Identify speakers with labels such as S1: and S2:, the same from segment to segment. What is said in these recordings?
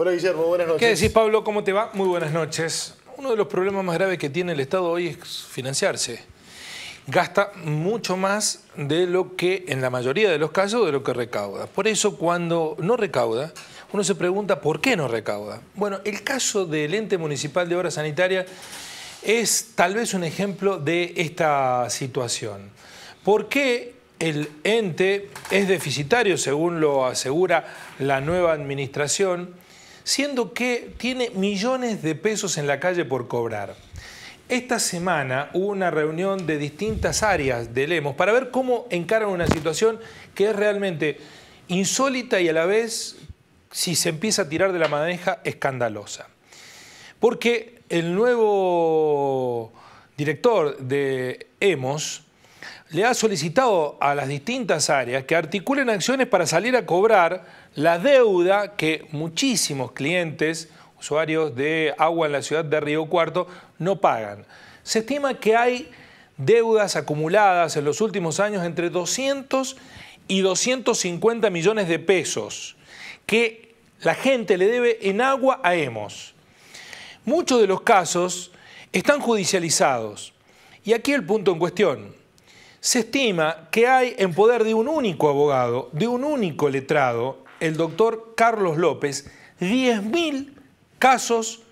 S1: Hola Guillermo, buenas noches. ¿Qué decís Pablo? ¿Cómo te va? Muy buenas noches. Uno de los problemas más graves que tiene el Estado hoy es financiarse. Gasta mucho más de lo que, en la mayoría de los casos, de lo que recauda. Por eso cuando no recauda, uno se pregunta por qué no recauda. Bueno, el caso del ente municipal de obra sanitaria es tal vez un ejemplo de esta situación. ¿Por qué el ente es deficitario, según lo asegura la nueva administración? siendo que tiene millones de pesos en la calle por cobrar. Esta semana hubo una reunión de distintas áreas de Lemos para ver cómo encaran una situación que es realmente insólita y a la vez, si se empieza a tirar de la maneja, escandalosa. Porque el nuevo director de EMOS le ha solicitado a las distintas áreas que articulen acciones para salir a cobrar la deuda que muchísimos clientes, usuarios de agua en la ciudad de Río Cuarto, no pagan. Se estima que hay deudas acumuladas en los últimos años entre 200 y 250 millones de pesos que la gente le debe en agua a Hemos. Muchos de los casos están judicializados. Y aquí el punto en cuestión. Se estima que hay en poder de un único abogado, de un único letrado, el doctor Carlos López 10.000 casos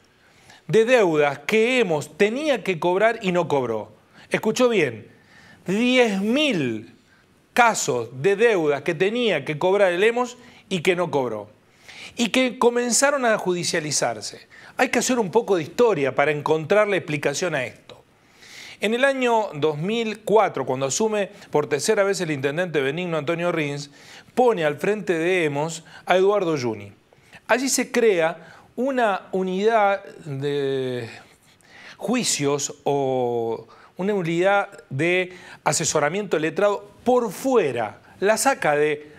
S1: de deudas que hemos tenía que cobrar y no cobró. Escuchó bien, 10.000 casos de deudas que tenía que cobrar el Hemos y que no cobró. Y que comenzaron a judicializarse. Hay que hacer un poco de historia para encontrar la explicación a esto. En el año 2004, cuando asume por tercera vez el intendente Benigno Antonio Rins, pone al frente de EMOS a Eduardo Juni. Allí se crea una unidad de juicios o una unidad de asesoramiento letrado por fuera. La saca de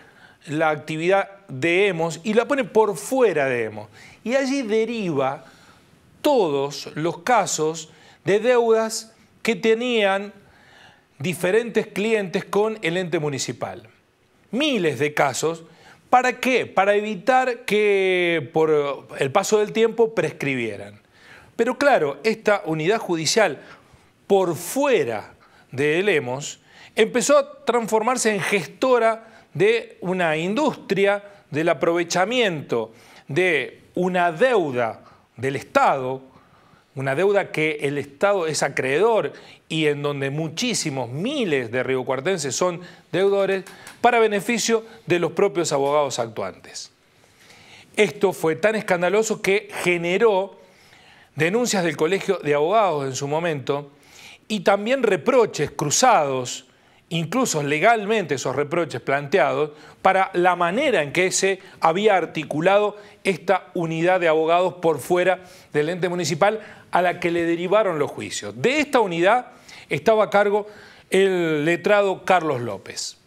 S1: la actividad de EMOS y la pone por fuera de EMOS. Y allí deriva todos los casos de deudas que tenían diferentes clientes con el ente municipal. Miles de casos. ¿Para qué? Para evitar que por el paso del tiempo prescribieran. Pero claro, esta unidad judicial por fuera de Lemos empezó a transformarse en gestora de una industria del aprovechamiento de una deuda del Estado una deuda que el Estado es acreedor y en donde muchísimos miles de riocuartenses son deudores para beneficio de los propios abogados actuantes. Esto fue tan escandaloso que generó denuncias del Colegio de Abogados en su momento y también reproches cruzados incluso legalmente esos reproches planteados, para la manera en que se había articulado esta unidad de abogados por fuera del ente municipal a la que le derivaron los juicios. De esta unidad estaba a cargo el letrado Carlos López.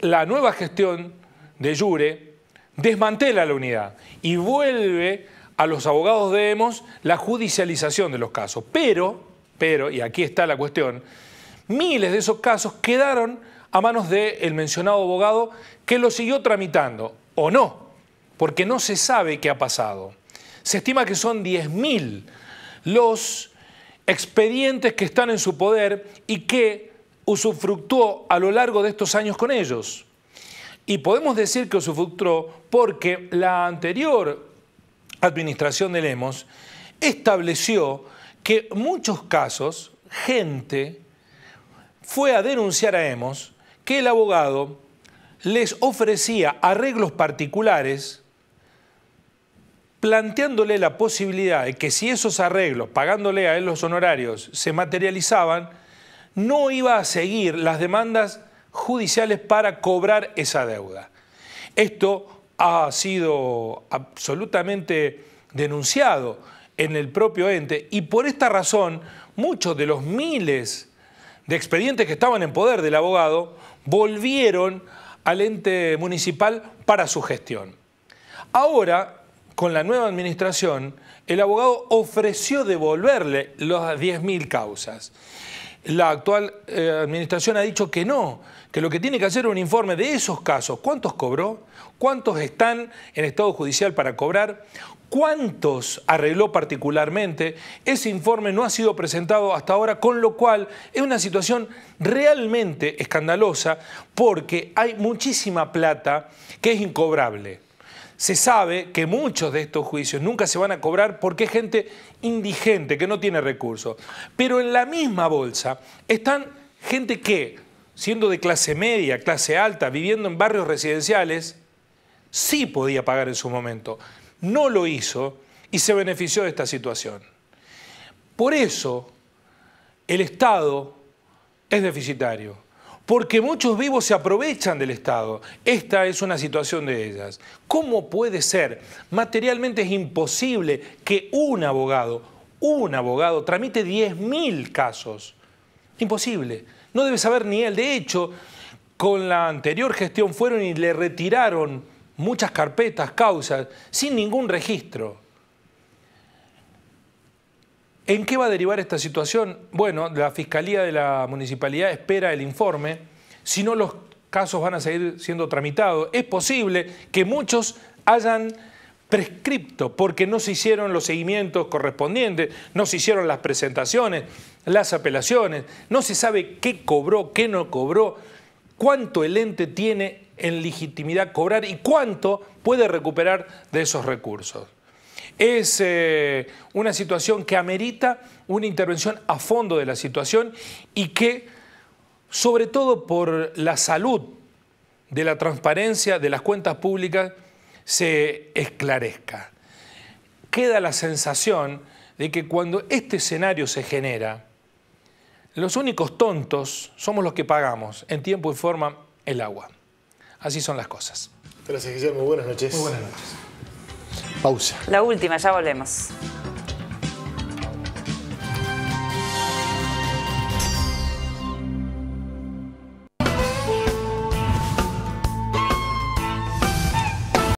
S1: La nueva gestión de Jure desmantela la unidad y vuelve a los abogados de EMOS la judicialización de los casos. Pero, pero, y aquí está la cuestión, miles de esos casos quedaron a manos del mencionado abogado que lo siguió tramitando, o no, porque no se sabe qué ha pasado. Se estima que son 10.000 los expedientes que están en su poder y que usufructuó a lo largo de estos años con ellos. Y podemos decir que usufructuó porque la anterior administración de Lemos estableció que muchos casos, gente fue a denunciar a Hemos que el abogado les ofrecía arreglos particulares planteándole la posibilidad de que si esos arreglos, pagándole a él los honorarios, se materializaban, no iba a seguir las demandas judiciales para cobrar esa deuda. Esto ha sido absolutamente denunciado en el propio ente y por esta razón muchos de los miles de expedientes que estaban en poder del abogado volvieron al ente municipal para su gestión. Ahora, con la nueva administración, el abogado ofreció devolverle las 10.000 causas. La actual eh, administración ha dicho que no, que lo que tiene que hacer es un informe de esos casos. ¿Cuántos cobró? ¿Cuántos están en estado judicial para cobrar? cuántos arregló particularmente. Ese informe no ha sido presentado hasta ahora, con lo cual es una situación realmente escandalosa porque hay muchísima plata que es incobrable. Se sabe que muchos de estos juicios nunca se van a cobrar porque es gente indigente, que no tiene recursos. Pero en la misma bolsa están gente que, siendo de clase media, clase alta, viviendo en barrios residenciales, sí podía pagar en su momento no lo hizo y se benefició de esta situación. Por eso el Estado es deficitario, porque muchos vivos se aprovechan del Estado. Esta es una situación de ellas. ¿Cómo puede ser? Materialmente es imposible que un abogado, un abogado, tramite 10.000 casos. Imposible. No debe saber ni él. De hecho, con la anterior gestión fueron y le retiraron muchas carpetas, causas, sin ningún registro. ¿En qué va a derivar esta situación? Bueno, la Fiscalía de la Municipalidad espera el informe, si no los casos van a seguir siendo tramitados. Es posible que muchos hayan prescripto porque no se hicieron los seguimientos correspondientes, no se hicieron las presentaciones, las apelaciones, no se sabe qué cobró, qué no cobró, cuánto el ente tiene en legitimidad cobrar y cuánto puede recuperar de esos recursos. Es eh, una situación que amerita una intervención a fondo de la situación y que, sobre todo por la salud de la transparencia de las cuentas públicas, se esclarezca. Queda la sensación de que cuando este escenario se genera, los únicos tontos somos los que pagamos en tiempo y forma el agua. Así son las cosas. Gracias, Guillermo. Buenas noches. Muy buenas noches. Pausa. La última, ya volvemos.